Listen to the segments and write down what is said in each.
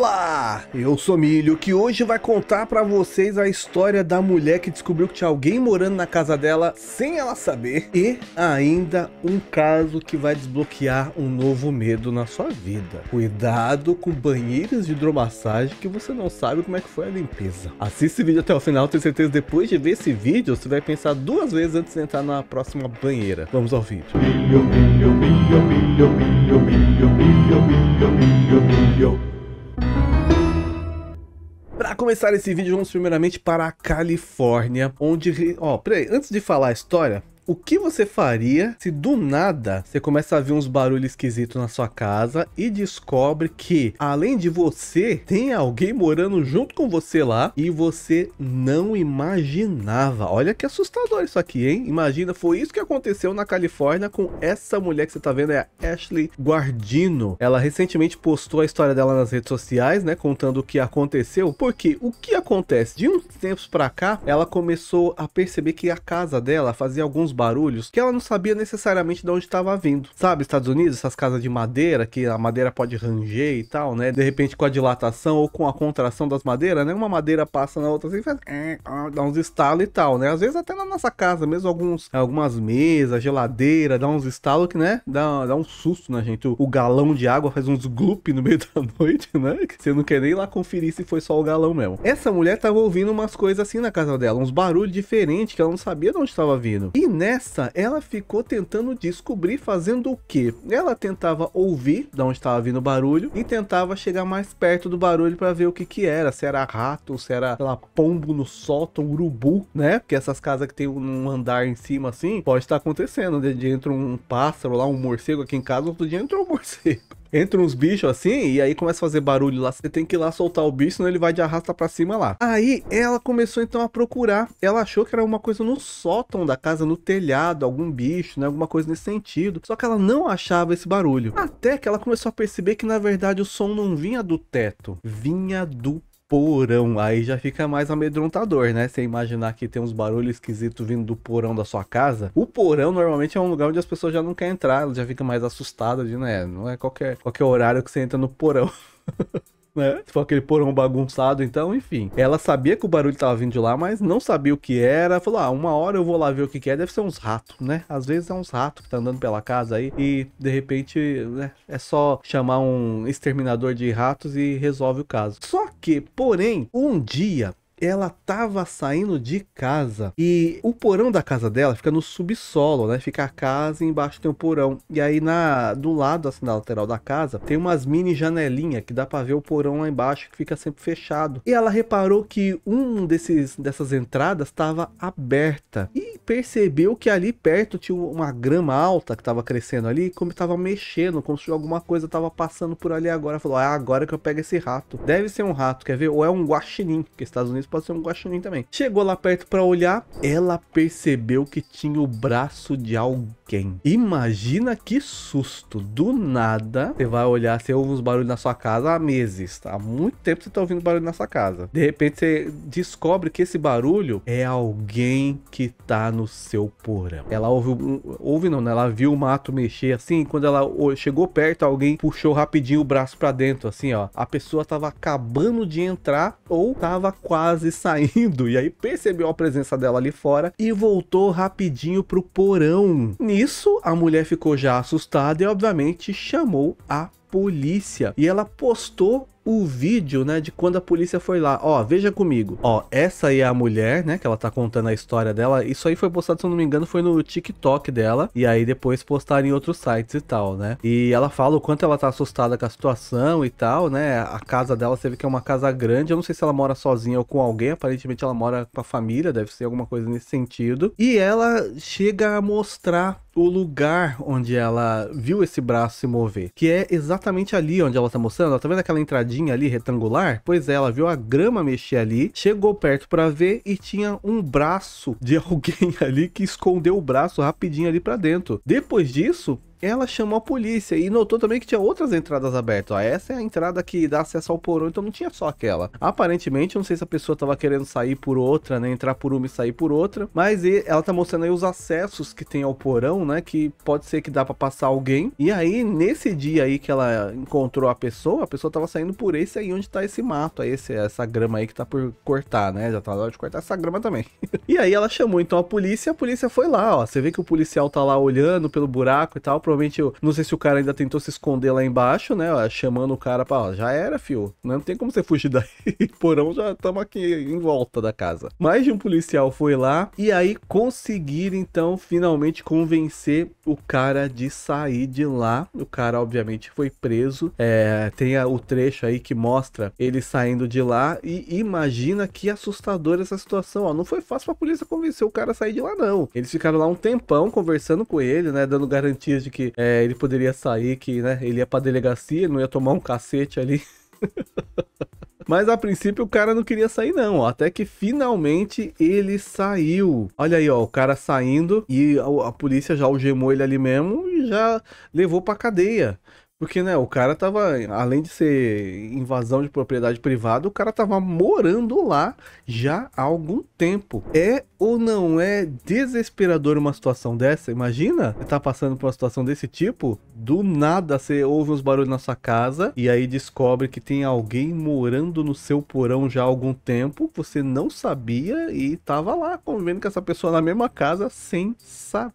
Olá, eu sou Milho, que hoje vai contar para vocês a história da mulher que descobriu que tinha alguém morando na casa dela sem ela saber e ainda um caso que vai desbloquear um novo medo na sua vida. Cuidado com banheiros de hidromassagem que você não sabe como é que foi a limpeza. Assista esse vídeo até o final, tenho certeza depois de ver esse vídeo você vai pensar duas vezes antes de entrar na próxima banheira. Vamos ao vídeo. Milho, milho, milho, milho, milho, milho, milho, milho, milho, milho começar esse vídeo, vamos primeiramente para a Califórnia, onde... Ó, peraí, antes de falar a história, o que você faria se do nada você começa a ver uns barulhos esquisitos na sua casa e descobre que, além de você, tem alguém morando junto com você lá e você não imaginava? Olha que assustador isso aqui, hein? Imagina, foi isso que aconteceu na Califórnia com essa mulher que você tá vendo, é a Ashley Guardino. Ela recentemente postou a história dela nas redes sociais, né? Contando o que aconteceu. Porque o que acontece? De uns tempos pra cá, ela começou a perceber que a casa dela fazia alguns barulhos que ela não sabia necessariamente de onde estava vindo. Sabe, Estados Unidos, essas casas de madeira, que a madeira pode ranger e tal, né? De repente com a dilatação ou com a contração das madeiras, né? Uma madeira passa na outra assim, faz... É, dá uns estalos e tal, né? Às vezes até na nossa casa mesmo, alguns, algumas mesas, geladeira, dá uns estalos que, né? Dá, dá um susto na né, gente. O, o, galão de água faz uns gloop no meio da noite, né? Você não quer nem lá conferir se foi só o galão mesmo. Essa mulher tava ouvindo umas coisas assim na casa dela, uns barulhos diferentes que ela não sabia de onde estava vindo. E, né? nessa, ela ficou tentando descobrir fazendo o que? Ela tentava ouvir de onde estava vindo o barulho e tentava chegar mais perto do barulho para ver o que que era, se era rato, se era lá, pombo no sótão, urubu, né? Porque essas casas que tem um andar em cima assim, pode estar acontecendo. De dia entra um pássaro lá, um morcego aqui em casa, outro dia entrou um morcego entra uns bichos assim e aí começa a fazer barulho lá. Você tem que ir lá soltar o bicho, senão ele vai de arrasta pra cima lá. Aí ela começou então a procurar. Ela achou que era uma coisa no sótão da casa, no telhado, algum bicho, né? Alguma coisa nesse sentido. Só que ela não achava esse barulho. Até que ela começou a perceber que na verdade o som não vinha do teto, vinha do porão. Aí já fica mais amedrontador, né? Você imaginar que tem uns barulhos esquisitos vindo do porão da sua casa. O porão normalmente é um lugar onde as pessoas já não querem entrar, já fica mais assustado de, né? Não é qualquer, qualquer horário que você entra no porão. né? Só tipo, aquele porão bagunçado, então, enfim. Ela sabia que o barulho tava vindo de lá, mas não sabia o que era. Falou: ah, uma hora eu vou lá ver o que, que é. Deve ser uns ratos, né? Às vezes é uns ratos que tá andando pela casa aí e de repente, né? É só chamar um exterminador de ratos e resolve o caso. Só que, porém, um dia ela estava saindo de casa e o porão da casa dela fica no subsolo, né? Fica a casa e embaixo tem o porão. E aí na do lado assim na lateral da casa tem umas mini janelinha que dá para ver o porão lá embaixo que fica sempre fechado. E ela reparou que um desses dessas entradas estava aberta. E percebeu que ali perto tinha uma grama alta que estava crescendo ali, como estava mexendo, como se alguma coisa estava passando por ali agora. Falou, ah, agora que eu pego esse rato. Deve ser um rato, quer ver? Ou é um guaxinim, porque Estados Unidos pode ser um guaxinim também. Chegou lá perto para olhar, ela percebeu que tinha o braço de alguém quem. Imagina que susto. Do nada, você vai olhar, você ouve uns barulhos na sua casa há meses. Tá? Há muito tempo você tá ouvindo barulho na sua casa. De repente você descobre que esse barulho é alguém que tá no seu porão. Ela ouve, ouve não, né? Ela viu o mato mexer assim. Quando ela chegou perto, alguém puxou rapidinho o braço para dentro, assim, ó. A pessoa tava acabando de entrar ou tava quase saindo. E aí percebeu a presença dela ali fora e voltou rapidinho pro porão. Nisso isso, a mulher ficou já assustada e, obviamente, chamou a polícia. E ela postou o vídeo, né, de quando a polícia foi lá. Ó, veja comigo. Ó, essa aí é a mulher, né, que ela tá contando a história dela. Isso aí foi postado, se eu não me engano, foi no TikTok dela. E aí depois postaram em outros sites e tal, né? E ela fala o quanto ela tá assustada com a situação e tal, né? A casa dela, você vê que é uma casa grande. Eu não sei se ela mora sozinha ou com alguém. Aparentemente ela mora com a família, deve ser alguma coisa nesse sentido. E ela chega a mostrar o lugar onde ela viu esse braço se mover, que é exatamente ali onde ela tá mostrando. Ela tá vendo aquela entradinha? ali retangular? Pois é, ela viu a grama mexer ali, chegou perto para ver e tinha um braço de alguém ali que escondeu o braço rapidinho ali para dentro. Depois disso, ela chamou a polícia e notou também que tinha outras entradas abertas. Ó, essa é a entrada que dá acesso ao porão, então não tinha só aquela. Aparentemente, não sei se a pessoa estava querendo sair por outra, né? Entrar por uma e sair por outra. Mas ela tá mostrando aí os acessos que tem ao porão, né? Que pode ser que dá para passar alguém. E aí, nesse dia aí que ela encontrou a pessoa, a pessoa tava saindo por esse aí onde tá esse mato, aí esse, essa grama aí que tá por cortar, né? Já tá na hora de cortar essa grama também. e aí ela chamou então a polícia, a polícia foi lá, ó. Você vê que o policial tá lá olhando pelo buraco e tal, provavelmente, eu não sei se o cara ainda tentou se esconder lá embaixo, né? Ó, chamando o cara pra, ó, já era, fio. Não tem como você fugir daí. Porão, já estamos aqui em volta da casa. Mais de um policial foi lá e aí conseguiram, então, finalmente convencer o cara de sair de lá. O cara, obviamente, foi preso. É, tem a, o trecho aí que mostra ele saindo de lá e imagina que assustadora essa situação. Ó, não foi fácil pra polícia convencer o cara a sair de lá, não. Eles ficaram lá um tempão conversando com ele, né? Dando garantias de que que é, ele poderia sair, que né, ele ia pra delegacia, não ia tomar um cacete ali. Mas a princípio o cara não queria sair não, até que finalmente ele saiu. Olha aí, ó, o cara saindo e a, a polícia já algemou ele ali mesmo e já levou pra cadeia. Porque, né, o cara tava, além de ser invasão de propriedade privada, o cara tava morando lá já há algum tempo. É ou não é desesperador uma situação dessa? Imagina, você tá passando por uma situação desse tipo, do nada você ouve uns barulhos na sua casa e aí descobre que tem alguém morando no seu porão já há algum tempo, você não sabia e tava lá convivendo com essa pessoa na mesma casa sem saber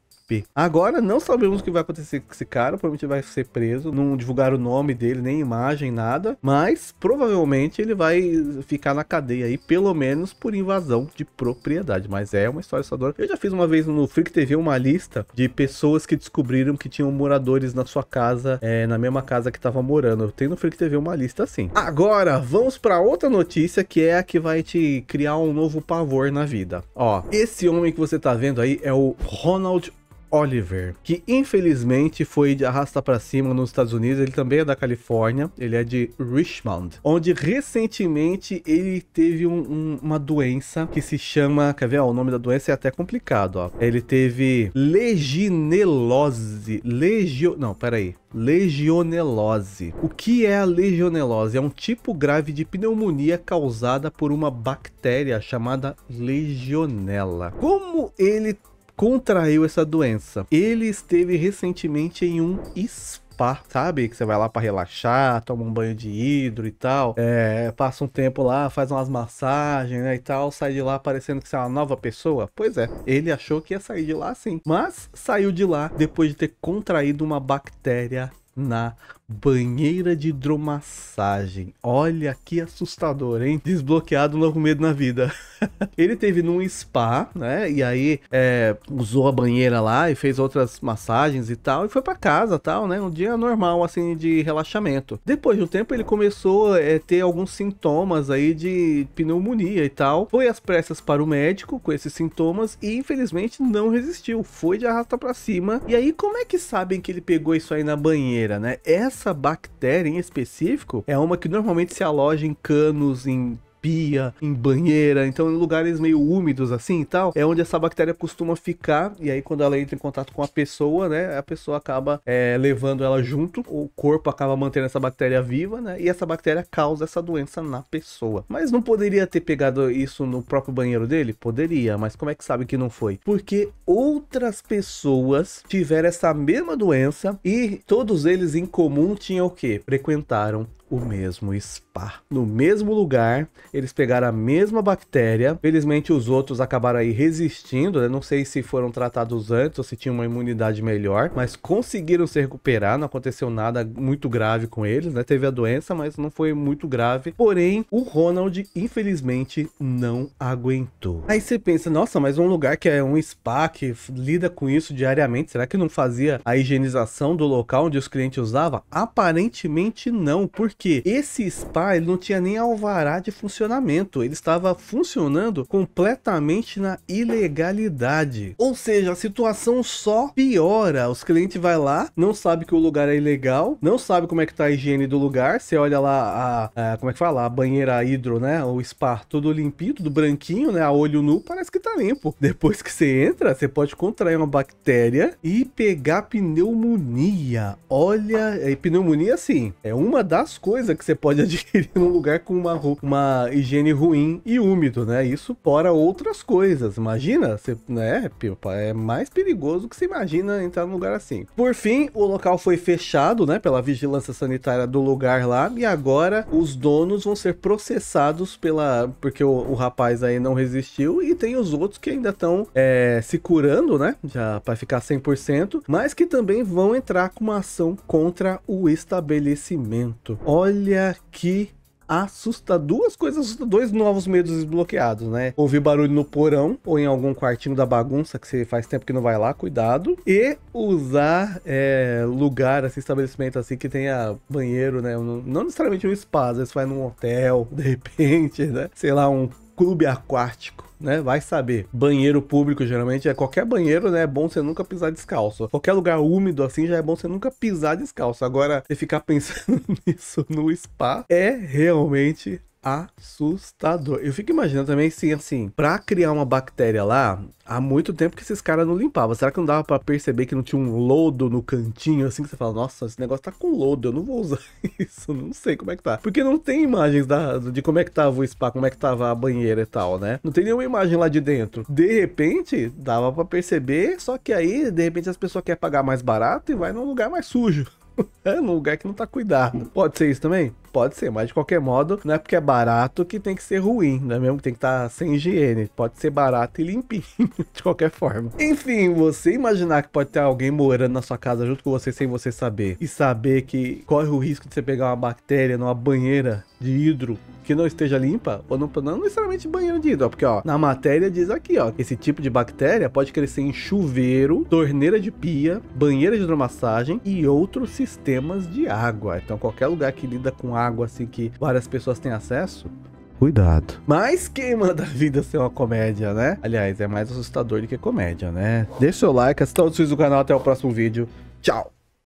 Agora não sabemos o que vai acontecer com esse cara, provavelmente vai ser preso, não divulgaram o nome dele, nem imagem, nada, mas provavelmente ele vai ficar na cadeia aí, pelo menos por invasão de propriedade, mas é uma história assustadora. Eu já fiz uma vez no Freak TV uma lista de pessoas que descobriram que tinham moradores na sua casa, é, na mesma casa que estava morando. Eu tenho no Freak TV uma lista assim. Agora, vamos para outra notícia que é a que vai te criar um novo pavor na vida. Ó, esse homem que você tá vendo aí é o Ronald Oliver, que infelizmente foi de arrasta para cima nos Estados Unidos. Ele também é da Califórnia, ele é de Richmond, onde recentemente ele teve um, um, uma doença que se chama, quer ver, ó, o nome da doença é até complicado, ó. Ele teve legionelose, legio, não, peraí, legionelose. O que é a legionelose? É um tipo grave de pneumonia causada por uma bactéria chamada legionella. Como ele contraiu essa doença. Ele esteve recentemente em um spa, sabe? Que você vai lá para relaxar, toma um banho de hidro e tal, é, passa um tempo lá, faz umas massagens né, e tal, sai de lá parecendo que você é uma nova pessoa. Pois é, ele achou que ia sair de lá sim, mas saiu de lá depois de ter contraído uma bactéria na Banheira de hidromassagem. Olha que assustador, hein? Desbloqueado logo medo na vida. ele teve num spa, né? E aí é, usou a banheira lá e fez outras massagens e tal. E foi para casa tal, né? Um dia normal, assim, de relaxamento. Depois de um tempo, ele começou a é, ter alguns sintomas aí de pneumonia e tal. Foi às pressas para o médico com esses sintomas e infelizmente não resistiu. Foi de arrasta para cima. E aí, como é que sabem que ele pegou isso aí na banheira, né? Essa essa bactéria em específico é uma que normalmente se aloja em canos, em pia, em banheira, então em lugares meio úmidos assim e tal, é onde essa bactéria costuma ficar. E aí, quando ela entra em contato com a pessoa, né, a pessoa acaba é, levando ela junto, o corpo acaba mantendo essa bactéria viva, né, e essa bactéria causa essa doença na pessoa. Mas não poderia ter pegado isso no próprio banheiro dele? Poderia, mas como é que sabe que não foi? Porque outras pessoas tiveram essa mesma doença e todos eles em comum tinham o que? Frequentaram o mesmo spa. No mesmo lugar, eles pegaram a mesma bactéria. Felizmente os outros acabaram aí resistindo, né? Não sei se foram tratados antes ou se tinham uma imunidade melhor, mas conseguiram se recuperar, não aconteceu nada muito grave com eles, né? Teve a doença, mas não foi muito grave. Porém, o Ronald, infelizmente, não aguentou. Aí você pensa, nossa, mas um lugar que é um spa que lida com isso diariamente, será que não fazia a higienização do local onde os clientes usavam? Aparentemente não, porque esse spa ele não tinha nem alvará de funcionamento, ele estava funcionando completamente na ilegalidade. Ou seja, a situação só piora. Os clientes vai lá, não sabe que o lugar é ilegal, não sabe como é que tá a higiene do lugar. Você olha lá a, a como é que fala, a banheira hidro, né? O spa todo limpido, tudo branquinho, né? A olho nu parece que tá limpo. Depois que você entra, você pode contrair uma bactéria e pegar pneumonia. Olha, e pneumonia sim, é uma das coisa que você pode adquirir num lugar com uma, uma higiene ruim e úmido, né? Isso fora outras coisas. Imagina, você, né, É mais perigoso que você imagina entrar num lugar assim. Por fim, o local foi fechado, né, pela vigilância sanitária do lugar lá. E agora os donos vão ser processados pela. Porque o, o rapaz aí não resistiu. E tem os outros que ainda estão é, se curando, né? Já para ficar 100%. Mas que também vão entrar com uma ação contra o estabelecimento. Olha que assusta duas coisas, dois novos medos desbloqueados, né? Ouvir barulho no porão ou em algum quartinho da bagunça que você faz tempo que não vai lá, cuidado. E usar é, lugar, assim, estabelecimento assim que tenha banheiro, né? Não, necessariamente um spa, às vezes vai num hotel, de repente, né? Sei lá, um clube aquático, né? Vai saber. Banheiro público, geralmente, é qualquer banheiro, né? É bom você nunca pisar descalço. Qualquer lugar úmido assim já é bom você nunca pisar descalço. Agora, você ficar pensando nisso no spa é realmente assustador. Eu fico imaginando também se, assim, para criar uma bactéria lá, há muito tempo que esses caras não limpavam. Será que não dava para perceber que não tinha um lodo no cantinho, assim, que você fala, nossa, esse negócio tá com lodo, eu não vou usar isso, não sei como é que tá. Porque não tem imagens da, de como é que tava o spa, como é que tava a banheira e tal, né? Não tem nenhuma imagem lá de dentro. De repente, dava para perceber, só que aí, de repente, as pessoas querem pagar mais barato e vai num lugar mais sujo. é um lugar que não tá cuidado. Pode ser isso também? Pode ser, mas de qualquer modo, não é porque é barato que tem que ser ruim, não é mesmo? tem que estar tá sem higiene. Pode ser barato e limpinho, de qualquer forma. Enfim, você imaginar que pode ter alguém morando na sua casa junto com você sem você saber, e saber que corre o risco de você pegar uma bactéria numa banheira de hidro que não esteja limpa, ou não, não necessariamente banheiro de hidro, porque ó, na matéria diz aqui, ó, esse tipo de bactéria pode crescer em chuveiro, torneira de pia, banheira de hidromassagem e outros sistemas de água. Então, qualquer lugar que lida com água assim que várias pessoas têm acesso, Cuidado. Mas quem manda a vida ser uma comédia, né? Aliás, é mais assustador do que comédia, né? Deixa o seu like, assista todos os do canal, até o próximo vídeo. Tchau!